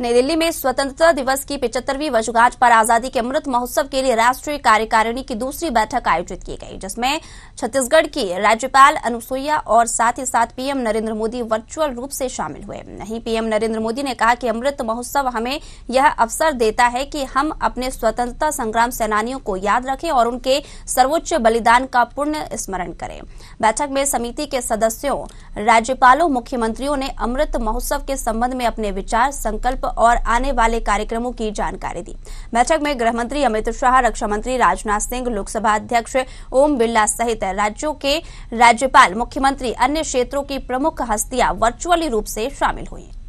नई दिल्ली में स्वतंत्रता दिवस की पिचहत्तरवीं वर्षगांठ पर आजादी के अमृत महोत्सव के लिए राष्ट्रीय कार्यकारिणी की दूसरी बैठक आयोजित की गई जिसमें छत्तीसगढ़ की राज्यपाल अनुसुईया और साथ ही साथ पीएम नरेंद्र मोदी वर्चुअल रूप से शामिल हुए नहीं पीएम नरेंद्र मोदी ने कहा कि अमृत महोत्सव हमें यह अवसर देता है कि हम अपने स्वतंत्रता संग्राम सेनानियों को याद रखें और उनके सर्वोच्च बलिदान का पुण्य स्मरण करें बैठक में समिति के सदस्यों राज्यपालों मुख्यमंत्रियों ने अमृत महोत्सव के संबंध में अपने विचार संकल्प संकल्प और आने वाले कार्यक्रमों की जानकारी दी बैठक में गृह मंत्री अमित शाह रक्षा मंत्री राजनाथ सिंह लोकसभा अध्यक्ष ओम बिरला सहित राज्यों के राज्यपाल मुख्यमंत्री अन्य क्षेत्रों की प्रमुख हस्तियां वर्चुअली रूप से शामिल हुई